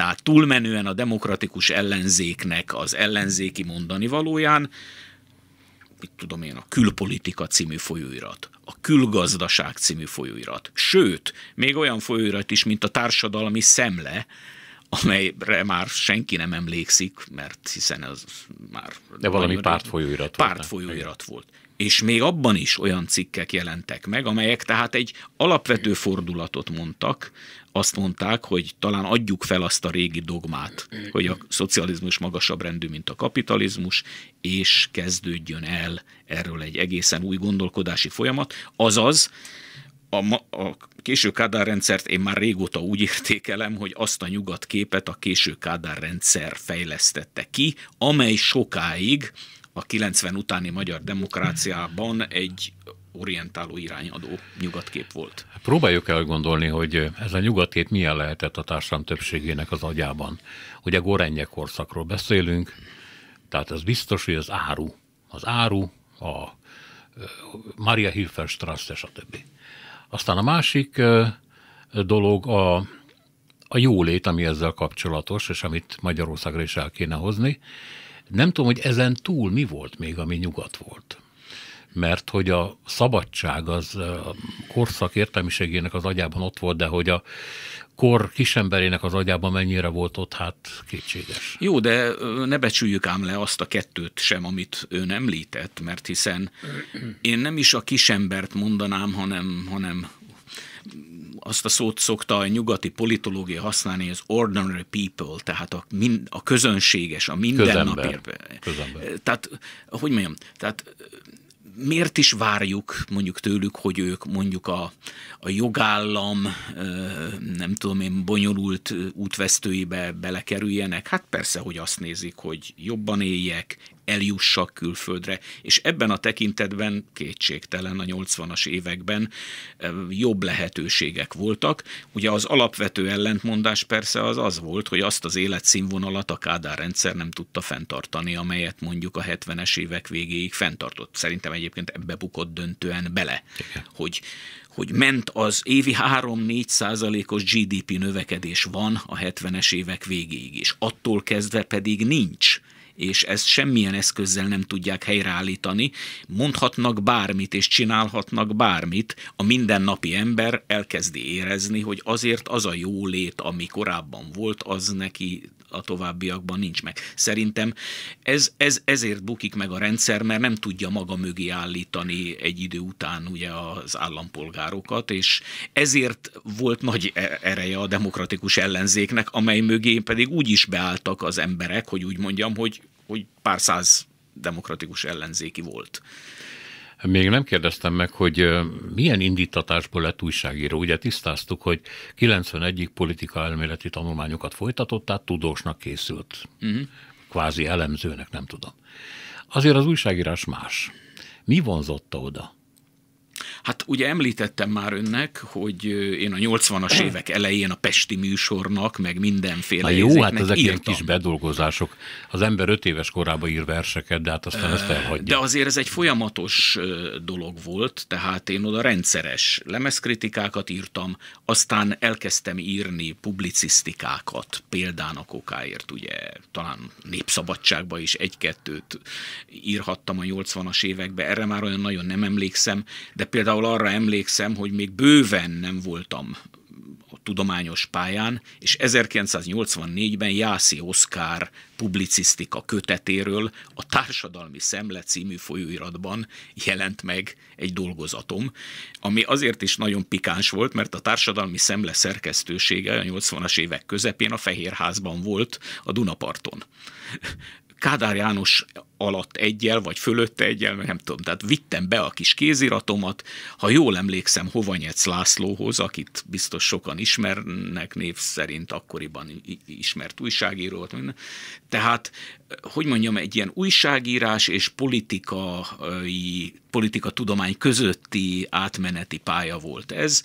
Speaker 2: tehát túlmenően a demokratikus ellenzéknek az ellenzéki mondani valóján, mit tudom én, a külpolitika című folyóirat, a külgazdaság című folyóirat, sőt, még olyan folyóirat is, mint a társadalmi szemle, amelyre már senki nem emlékszik, mert hiszen az már... De valami pártfolyóirat volt. Pártfolyóirat volt. És még abban is olyan cikkek jelentek meg, amelyek tehát egy alapvető fordulatot mondtak azt mondták, hogy talán adjuk fel azt a régi dogmát, hogy a szocializmus magasabb rendű, mint a kapitalizmus, és kezdődjön el erről egy egészen új gondolkodási folyamat, azaz a, ma, a késő Kádár rendszert én már régóta úgy értékelem, hogy azt a nyugat képet a késő Kádár rendszer fejlesztette ki, amely sokáig a 90 utáni magyar demokráciában egy orientáló irányadó nyugatkép volt.
Speaker 1: Próbáljuk elgondolni, hogy ez a nyugatkép milyen lehetett a társadalom többségének az agyában. Ugye Gorenje korszakról beszélünk, tehát ez biztos, hogy az áru. Az áru, a Maria a többi. Aztán a másik dolog a, a jólét, ami ezzel kapcsolatos, és amit Magyarországra is el kéne hozni. Nem tudom, hogy ezen túl mi volt még, ami nyugat volt mert hogy a szabadság az a korszak értelmiségének az agyában ott volt, de hogy a kor kisemberének az agyában mennyire volt ott, hát kétséges.
Speaker 2: Jó, de ne becsüljük ám le azt a kettőt sem, amit nem említett, mert hiszen én nem is a kisembert mondanám, hanem, hanem azt a szót szokta a nyugati politológia használni, az ordinary people, tehát a, min, a közönséges, a mindennapi. Tehát, hogy mondjam, tehát miért is várjuk mondjuk tőlük, hogy ők mondjuk a, a jogállam, nem tudom én, bonyolult útvesztőibe belekerüljenek? Hát persze, hogy azt nézik, hogy jobban éljek, eljussak külföldre. És ebben a tekintetben kétségtelen a 80-as években jobb lehetőségek voltak. Ugye az alapvető ellentmondás persze az az volt, hogy azt az életszínvonalat a Kádár rendszer nem tudta fenntartani, amelyet mondjuk a 70-es évek végéig fenntartott. Szerintem egyébként ebbe bukott döntően bele, Igen. hogy hogy ment az évi 3-4 százalékos GDP növekedés van a 70-es évek végéig, is attól kezdve pedig nincs és ezt semmilyen eszközzel nem tudják helyreállítani. Mondhatnak bármit, és csinálhatnak bármit. A mindennapi ember elkezdi érezni, hogy azért az a jó lét, ami korábban volt, az neki a továbbiakban nincs meg. Szerintem ez, ez, ezért bukik meg a rendszer, mert nem tudja maga mögé állítani egy idő után ugye az állampolgárokat, és ezért volt nagy e- ereje a demokratikus ellenzéknek, amely mögé pedig úgy is beálltak az emberek, hogy úgy mondjam, hogy hogy pár száz demokratikus ellenzéki
Speaker 1: volt. Még nem kérdeztem meg, hogy milyen indítatásból lett újságíró. Ugye tisztáztuk, hogy 91 politika elméleti tanulmányokat folytatott, tehát tudósnak készült. Uh-huh. Kvázi elemzőnek, nem tudom. Azért az újságírás más. Mi vonzotta oda? Hát ugye említettem már önnek, hogy én a 80-as évek elején a Pesti műsornak, meg mindenféle Na jó, hát ezek ilyen kis bedolgozások. Az ember öt éves korában ír verseket, de hát aztán ezt elhagyja. De
Speaker 2: azért ez egy folyamatos dolog volt, tehát én oda rendszeres lemezkritikákat írtam, aztán elkezdtem írni publicisztikákat, példának okáért, ugye talán Népszabadságba is egy-kettőt írhattam a 80-as években, erre már olyan nagyon nem emlékszem, de például például arra emlékszem, hogy még bőven nem voltam a tudományos pályán, és 1984-ben Jászi Oszkár publicisztika kötetéről a Társadalmi Szemle című folyóiratban jelent meg egy dolgozatom, ami azért is nagyon pikáns volt, mert a Társadalmi Szemle szerkesztősége a 80-as évek közepén a Fehérházban volt a Dunaparton. Kádár János alatt egyel, vagy fölötte egyel, nem tudom, tehát vittem be a kis kéziratomat, ha jól emlékszem, Hovanyec Lászlóhoz, akit biztos sokan ismernek név szerint, akkoriban ismert újságíró volt Tehát, hogy mondjam, egy ilyen újságírás és politikai, politika tudomány közötti átmeneti pálya volt ez,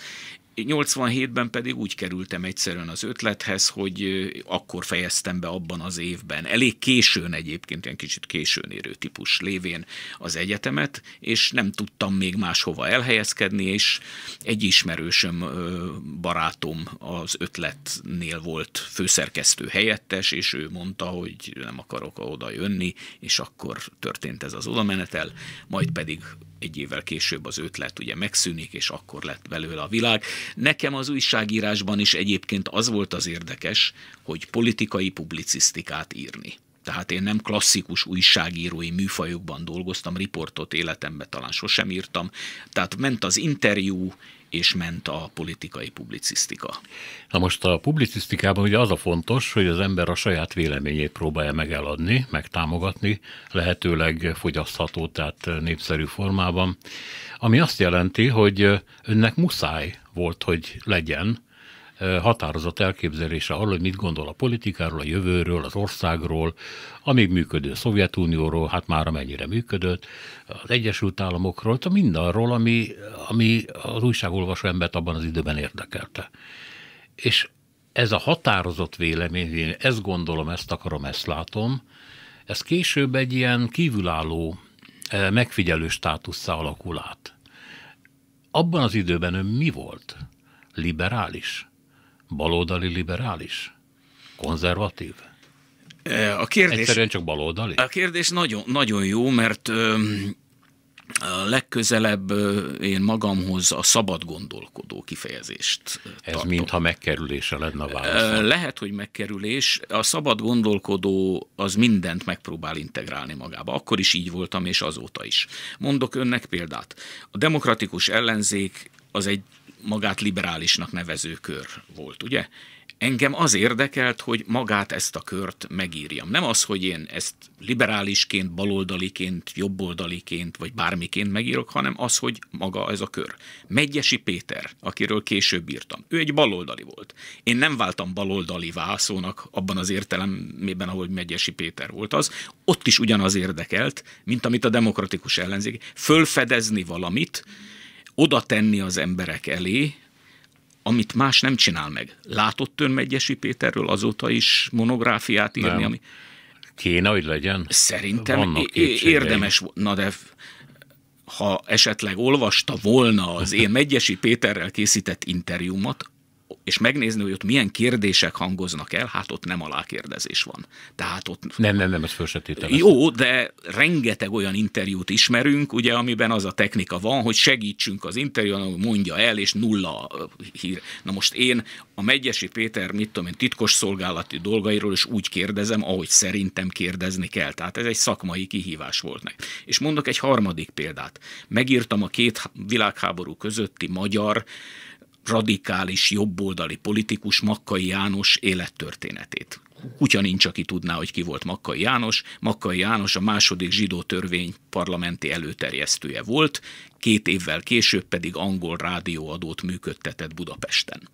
Speaker 2: 87-ben pedig úgy kerültem egyszerűen az ötlethez, hogy akkor fejeztem be abban az évben, elég későn egyébként, ilyen kicsit későn érő típus lévén az egyetemet, és nem tudtam még máshova elhelyezkedni, és egy ismerősöm, barátom az ötletnél volt főszerkesztő helyettes, és ő mondta, hogy nem akarok oda jönni, és akkor történt ez az odamenetel, majd pedig egy évvel később az ötlet ugye megszűnik, és akkor lett belőle a világ. Nekem az újságírásban is egyébként az volt az érdekes, hogy politikai publicisztikát írni. Tehát én nem klasszikus újságírói műfajokban dolgoztam, riportot életemben talán sosem írtam. Tehát ment az interjú, és ment a
Speaker 1: politikai publicisztika. Na most a publicisztikában ugye az a fontos, hogy az ember a saját véleményét próbálja megeladni, megtámogatni, lehetőleg fogyasztható, tehát népszerű formában, ami azt jelenti, hogy önnek muszáj volt, hogy legyen határozott elképzelése arról, hogy mit gondol a politikáról, a jövőről, az országról, a még működő Szovjetunióról, hát már amennyire működött, az Egyesült Államokról, mindarról, ami, ami az újságolvasó embert abban az időben érdekelte. És ez a határozott vélemény, én ezt gondolom, ezt akarom, ezt látom, ez később egy ilyen kívülálló megfigyelő státusszá alakul át. Abban az időben ő mi volt? Liberális? baloldali liberális? Konzervatív? E, a kérdés, Egyszerűen csak baloldali? A kérdés nagyon, nagyon jó, mert ö,
Speaker 2: legközelebb én magamhoz a szabad gondolkodó
Speaker 1: kifejezést Ez tartom. mintha megkerülése lenne a válasz.
Speaker 2: Lehet, hogy megkerülés. A szabad gondolkodó az mindent megpróbál integrálni magába. Akkor is így voltam, és azóta is. Mondok önnek példát. A demokratikus ellenzék az egy magát liberálisnak nevező kör volt, ugye? Engem az érdekelt, hogy magát ezt a kört megírjam. Nem az, hogy én ezt liberálisként, baloldaliként, jobboldaliként, vagy bármiként megírok, hanem az, hogy maga ez a kör. Megyesi Péter, akiről később írtam, ő egy baloldali volt. Én nem váltam baloldali vászónak abban az értelemében, ahogy Megyesi Péter volt az. Ott is ugyanaz érdekelt, mint amit a demokratikus ellenzék. Fölfedezni valamit, oda tenni az emberek elé, amit más nem csinál meg. Látott ön Megyesi Péterről azóta is monográfiát írni? Nem. Ami... Kéne, hogy legyen? Szerintem érdemes, na de ha esetleg olvasta volna az én Megyesi Péterrel készített interjúmat, és megnézni, hogy ott milyen kérdések hangoznak el, hát ott nem alákérdezés
Speaker 1: van. Tehát ott... Nem, nem, nem, ez föl Jó,
Speaker 2: de rengeteg olyan interjút ismerünk, ugye, amiben az a technika van, hogy segítsünk az interjúan, mondja el, és nulla hír. Na most én a Megyesi Péter, mit tudom én, titkos szolgálati dolgairól is úgy kérdezem, ahogy szerintem kérdezni kell. Tehát ez egy szakmai kihívás volt meg. És mondok egy harmadik példát. Megírtam a két világháború közötti magyar radikális jobboldali politikus Makkai János élettörténetét. Kutya nincs, aki tudná, hogy ki volt Makkai János. Makkai János a második zsidó törvény parlamenti előterjesztője volt, két évvel később pedig angol rádióadót működtetett Budapesten.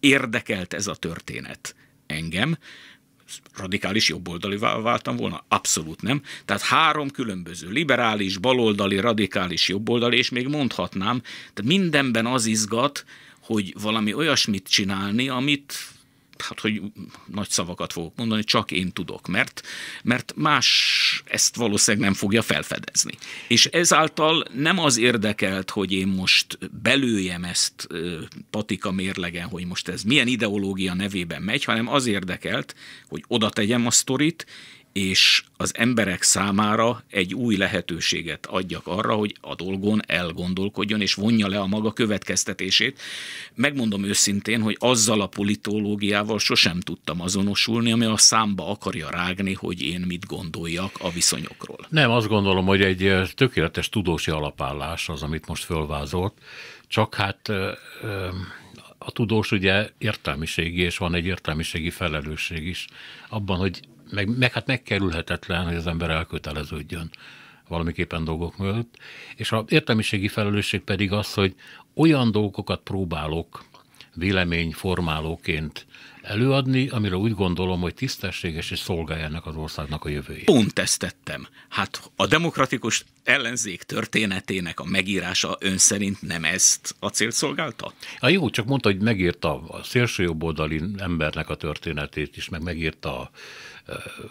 Speaker 2: Érdekelt ez a történet engem, radikális jobboldali váltam volna? Abszolút nem. Tehát három különböző liberális, baloldali, radikális, jobboldali, és még mondhatnám, tehát mindenben az izgat, hogy valami olyasmit csinálni, amit hát hogy nagy szavakat fogok mondani, csak én tudok, mert, mert más ezt valószínűleg nem fogja felfedezni. És ezáltal nem az érdekelt, hogy én most belőjem ezt patika mérlegen, hogy most ez milyen ideológia nevében megy, hanem az érdekelt, hogy oda tegyem a sztorit, és az emberek számára egy új lehetőséget adjak arra, hogy a dolgon elgondolkodjon, és vonja le a maga következtetését. Megmondom őszintén, hogy azzal a politológiával sosem tudtam azonosulni, ami a számba akarja rágni, hogy én mit gondoljak a viszonyokról.
Speaker 1: Nem, azt gondolom, hogy egy eh, tökéletes tudósi alapállás az, amit most fölvázolt, csak hát eh, eh, a tudós ugye értelmiségi, és van egy értelmiségi felelősség is abban, hogy meg, meg hát megkerülhetetlen, hogy az ember elköteleződjön valamiképpen dolgok mögött. És a értelmiségi felelősség pedig az, hogy olyan dolgokat próbálok véleményformálóként előadni, amire úgy gondolom, hogy tisztességes és szolgálja ennek az országnak a jövőjét. Pont ezt tettem. Hát a demokratikus ellenzék történetének a megírása ön szerint nem ezt a célt szolgálta? A jó, csak mondta, hogy megírta a szélsőjobboldali embernek a történetét is, meg megírta a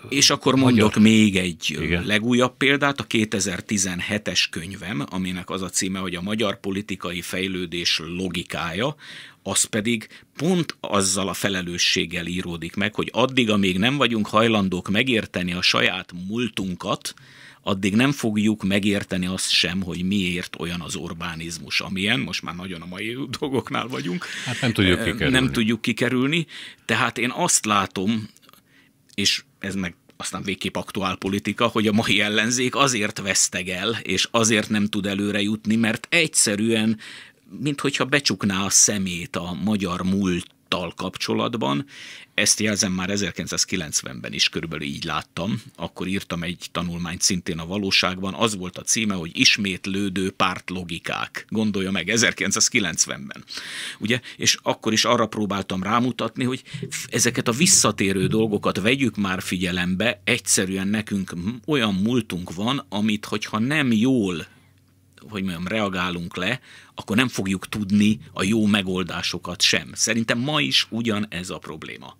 Speaker 1: és akkor mondok magyar. még egy Igen. legújabb példát, a 2017-es
Speaker 2: könyvem, aminek az a címe, hogy a magyar politikai fejlődés logikája, az pedig pont azzal a felelősséggel íródik meg, hogy addig, amíg nem vagyunk hajlandók megérteni a saját múltunkat, addig nem fogjuk megérteni azt sem, hogy miért olyan az urbanizmus, amilyen, most már nagyon a mai dolgoknál vagyunk.
Speaker 1: Hát nem tudjuk kikerülni. Nem
Speaker 2: tudjuk kikerülni, tehát én azt látom és ez meg aztán végképp aktuál politika, hogy a mai ellenzék azért vesztegel, és azért nem tud előre jutni, mert egyszerűen mint hogyha becsukná a szemét a magyar múlt tal kapcsolatban. Ezt jelzem már 1990-ben is körülbelül így láttam. Akkor írtam egy tanulmányt szintén a valóságban. Az volt a címe, hogy ismétlődő pártlogikák. Gondolja meg, 1990-ben. Ugye? És akkor is arra próbáltam rámutatni, hogy ezeket a visszatérő dolgokat vegyük már figyelembe. Egyszerűen nekünk olyan múltunk van, amit hogyha nem jól hogy mondjam, reagálunk le, akkor nem fogjuk tudni a jó megoldásokat sem. Szerintem ma is ugyan ez a
Speaker 1: probléma.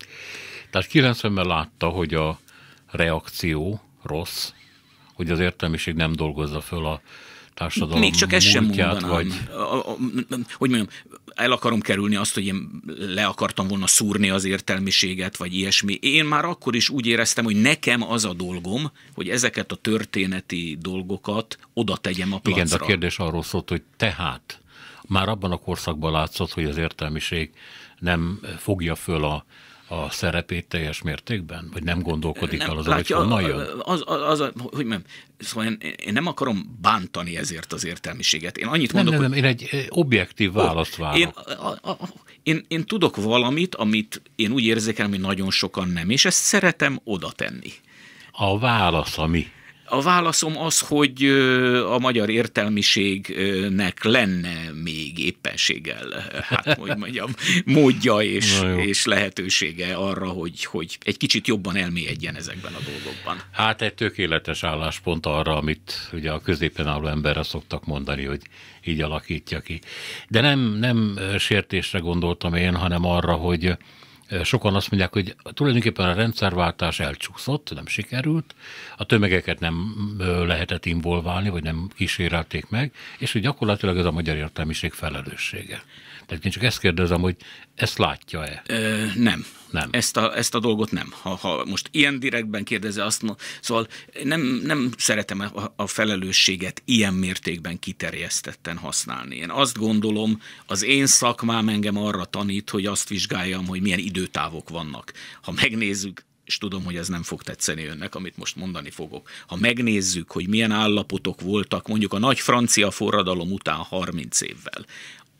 Speaker 1: Tehát 90-ben látta, hogy a reakció rossz, hogy az értelmiség nem dolgozza föl a társadalom Még csak ez sem múltját, mondanám.
Speaker 2: Vagy... hogy mondjam,
Speaker 1: el akarom kerülni
Speaker 2: azt, hogy én le akartam volna szúrni az értelmiséget, vagy ilyesmi. Én már akkor is úgy
Speaker 1: éreztem, hogy nekem az a dolgom, hogy ezeket a történeti dolgokat oda tegyem a placra. Igen, de a kérdés arról szólt, hogy tehát már abban a korszakban látszott, hogy az értelmiség nem fogja föl a a szerepét teljes mértékben? Vagy nem gondolkodik nem, el az, látja, hogy honnan jön?
Speaker 2: Az, az, az, hogy nem, szóval én, én nem akarom bántani ezért az értelmiséget. Én annyit nem, mondok, nem, nem, hogy...
Speaker 1: én egy eh, objektív választ várok. Én,
Speaker 2: a, a, én, én tudok valamit, amit én úgy érzékelem, hogy nagyon sokan nem, és ezt szeretem oda tenni. A válasz, ami a válaszom az, hogy a magyar értelmiségnek lenne még éppenséggel, hát hogy mondjam, módja és, és lehetősége arra, hogy, hogy egy kicsit jobban elmélyedjen ezekben a dolgokban.
Speaker 1: Hát egy tökéletes álláspont arra, amit ugye a középen álló emberre szoktak mondani, hogy így alakítja ki. De nem, nem sértésre gondoltam én, hanem arra, hogy sokan azt mondják, hogy tulajdonképpen a rendszerváltás elcsúszott, nem sikerült, a tömegeket nem lehetett involválni, vagy nem kísérelték meg, és hogy gyakorlatilag ez a magyar értelmiség felelőssége. Tehát én csak ezt kérdezem, hogy ezt látja-e? Ö, nem. Nem. Ezt a, ezt a dolgot nem. Ha, ha most ilyen
Speaker 2: direktben kérdeze, azt mondom, szóval nem, nem szeretem a, a felelősséget ilyen mértékben kiterjesztetten használni. Én azt gondolom, az én szakmám engem arra tanít, hogy azt vizsgáljam, hogy milyen időtávok vannak. Ha megnézzük, és tudom, hogy ez nem fog tetszeni önnek, amit most mondani fogok. Ha megnézzük, hogy milyen állapotok voltak mondjuk a nagy francia forradalom után 30 évvel,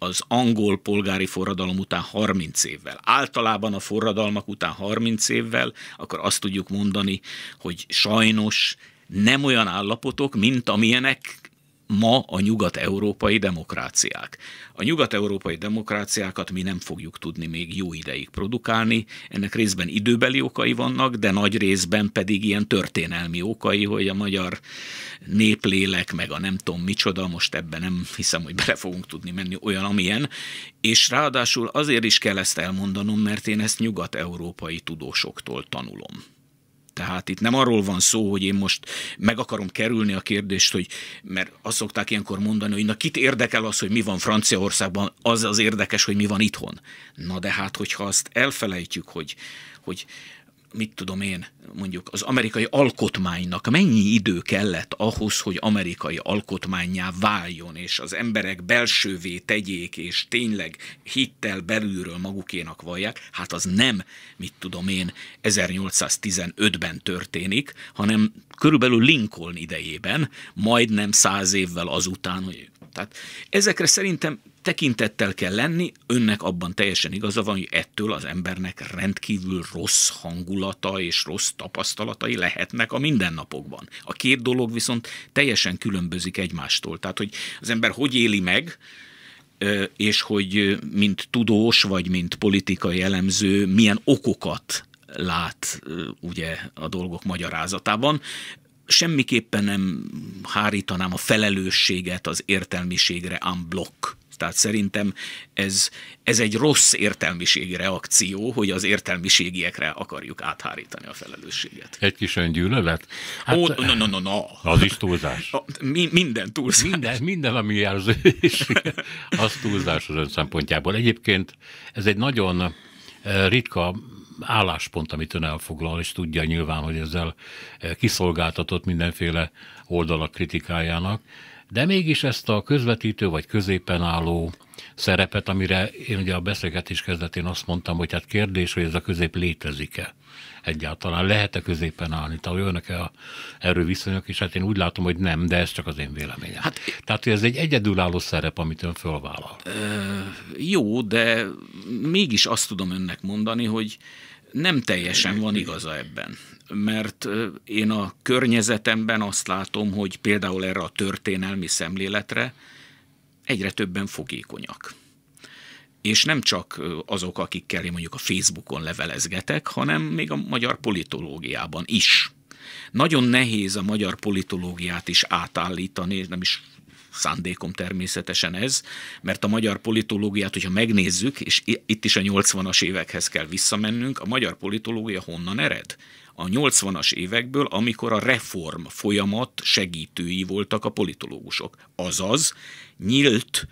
Speaker 2: az angol polgári forradalom után 30 évvel. Általában a forradalmak után 30 évvel, akkor azt tudjuk mondani, hogy sajnos nem olyan állapotok, mint amilyenek ma a nyugat-európai demokráciák. A nyugat-európai demokráciákat mi nem fogjuk tudni még jó ideig produkálni, ennek részben időbeli okai vannak, de nagy részben pedig ilyen történelmi okai, hogy a magyar néplélek, meg a nem tudom micsoda, most ebben nem hiszem, hogy bele fogunk tudni menni olyan, amilyen, és ráadásul azért is kell ezt elmondanom, mert én ezt nyugat-európai tudósoktól tanulom. Tehát itt nem arról van szó, hogy én most meg akarom kerülni a kérdést, hogy, mert azt szokták ilyenkor mondani, hogy na kit érdekel az, hogy mi van Franciaországban, az az érdekes, hogy mi van itthon. Na de hát, hogyha azt elfelejtjük, hogy, hogy mit tudom én, mondjuk az amerikai alkotmánynak mennyi idő kellett ahhoz, hogy amerikai alkotmányá váljon, és az emberek belsővé tegyék, és tényleg hittel belülről magukénak vallják, hát az nem, mit tudom én, 1815-ben történik, hanem körülbelül Lincoln idejében, majdnem száz évvel azután, hogy tehát ezekre szerintem tekintettel kell lenni, önnek abban teljesen igaza van, hogy ettől az embernek rendkívül rossz hangulata és rossz tapasztalatai lehetnek a mindennapokban. A két dolog viszont teljesen különbözik egymástól. Tehát, hogy az ember hogy éli meg, és hogy mint tudós, vagy mint politikai elemző, milyen okokat lát ugye a dolgok magyarázatában semmiképpen nem hárítanám a felelősséget az értelmiségre unblock tehát szerintem ez, ez egy rossz értelmiségi reakció, hogy az értelmiségiekre akarjuk áthárítani a felelősséget.
Speaker 1: Egy kis öngyűlölet? Hát, Ó, no, no, no, no. Az is túlzás. A, mi, minden túlzás. Minden, minden ami jár az, az túlzás az ön szempontjából. Egyébként ez egy nagyon eh, ritka álláspont, amit ön elfoglal, és tudja nyilván, hogy ezzel eh, kiszolgáltatott mindenféle oldalak kritikájának de mégis ezt a közvetítő vagy középen álló szerepet, amire én ugye a beszélgetés kezdetén azt mondtam, hogy hát kérdés, hogy ez a közép létezik-e egyáltalán, lehet-e középen állni, tehát jönnek-e a erőviszonyok, és hát én úgy látom, hogy nem, de ez csak az én véleményem. Hát, tehát, hogy ez egy egyedülálló szerep, amit ön fölvállal.
Speaker 2: Jó, de mégis azt tudom önnek mondani, hogy nem teljesen van igaza ebben mert én a környezetemben azt látom, hogy például erre a történelmi szemléletre egyre többen fogékonyak és nem csak azok, akikkel én mondjuk a Facebookon levelezgetek, hanem még a magyar politológiában is. Nagyon nehéz a magyar politológiát is átállítani, nem is szándékom természetesen ez, mert a magyar politológiát, hogyha megnézzük, és itt is a 80-as évekhez kell visszamennünk, a magyar politológia honnan ered? a 80-as évekből, amikor a reform folyamat segítői voltak a politológusok. Azaz, nyílt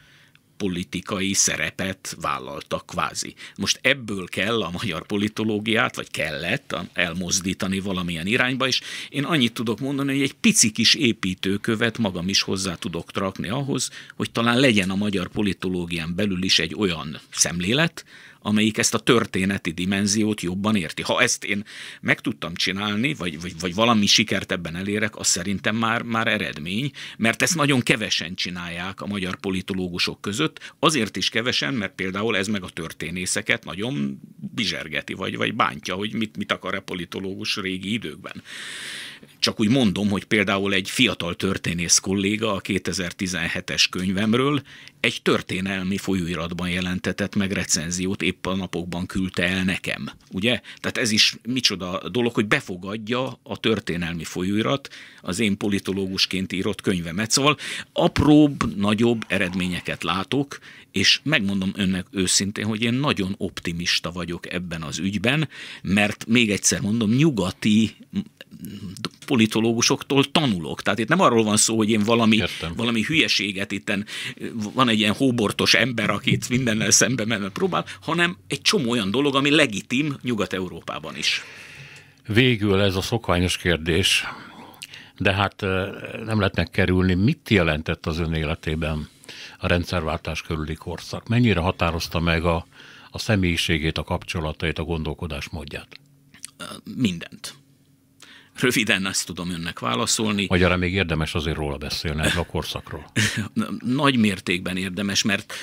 Speaker 2: politikai szerepet vállaltak kvázi. Most ebből kell a magyar politológiát, vagy kellett elmozdítani valamilyen irányba, és én annyit tudok mondani, hogy egy pici kis építőkövet magam is hozzá tudok trakni ahhoz, hogy talán legyen a magyar politológián belül is egy olyan szemlélet, amelyik ezt a történeti dimenziót jobban érti. Ha ezt én meg tudtam csinálni, vagy, vagy, vagy valami sikert ebben elérek, az szerintem már, már eredmény, mert ezt nagyon kevesen csinálják a magyar politológusok között. Azért is kevesen, mert például ez meg a történészeket nagyon bizsergeti, vagy, vagy bántja, hogy mit, mit akar a politológus régi időkben. Csak úgy mondom, hogy például egy fiatal történész kolléga a 2017-es könyvemről egy történelmi folyóiratban jelentetett meg recenziót, épp a napokban küldte el nekem. Ugye? Tehát ez is micsoda dolog, hogy befogadja a történelmi folyóirat az én politológusként írott könyvemet. Szóval apróbb, nagyobb eredményeket látok, és megmondom önnek őszintén, hogy én nagyon optimista vagyok ebben az ügyben, mert még egyszer mondom, nyugati politológusoktól tanulok. Tehát itt nem arról van szó, hogy én valami, valami hülyeséget itten, van egy ilyen hóbortos ember, akit mindennel szembe menve próbál, hanem egy csomó olyan dolog, ami legitim Nyugat-Európában is.
Speaker 1: Végül ez a szokványos kérdés, de hát nem lehet megkerülni, mit jelentett az ön életében a rendszerváltás körüli korszak? Mennyire határozta meg a, a személyiségét, a kapcsolatait, a módját? Mindent. Röviden ezt tudom önnek válaszolni. Magyarán még érdemes azért róla beszélni, a korszakról.
Speaker 2: Nagy mértékben érdemes, mert,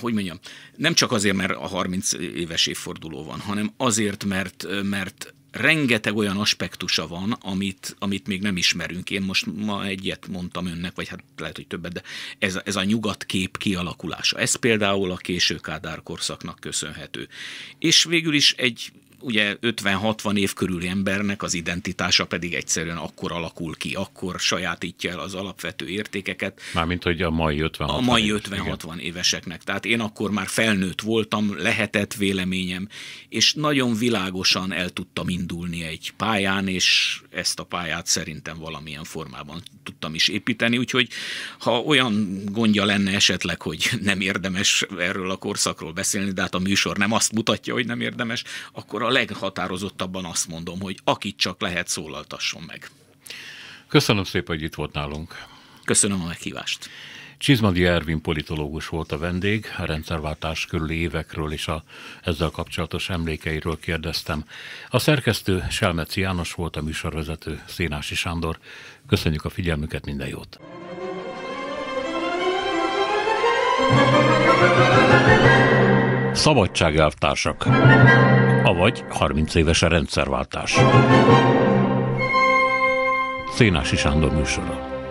Speaker 2: hogy mondjam, nem csak azért, mert a 30 éves évforduló van, hanem azért, mert, mert rengeteg olyan aspektusa van, amit, amit még nem ismerünk. Én most ma egyet mondtam önnek, vagy hát lehet, hogy többet, de ez, ez a nyugat kép kialakulása. Ez például a késő Kádár korszaknak köszönhető. És végül is egy ugye 50-60 év körüli embernek az identitása pedig egyszerűen akkor alakul ki, akkor sajátítja el az alapvető értékeket.
Speaker 1: Mármint, hogy a mai 50 A mai 50-60 éveseknek.
Speaker 2: Tehát én akkor már felnőtt voltam, lehetett véleményem, és nagyon világosan el tudtam indulni egy pályán, és ezt a pályát szerintem valamilyen formában tudtam is építeni, úgyhogy ha olyan gondja lenne esetleg, hogy nem érdemes erről a korszakról beszélni, de hát a műsor nem azt mutatja, hogy nem érdemes, akkor a leghatározottabban azt mondom, hogy akit csak lehet
Speaker 1: szólaltasson meg. Köszönöm szépen, hogy itt volt nálunk. Köszönöm a meghívást. Csizmadi Ervin politológus volt a vendég, a rendszerváltás körüli évekről és a ezzel kapcsolatos emlékeiről kérdeztem. A szerkesztő Selmeci János volt, a műsorvezető Szénási Sándor. Köszönjük a figyelmüket, minden jót! thank you Szabadságelvtársak, avagy 30 éves a rendszerváltás. Szénási Sándor műsora.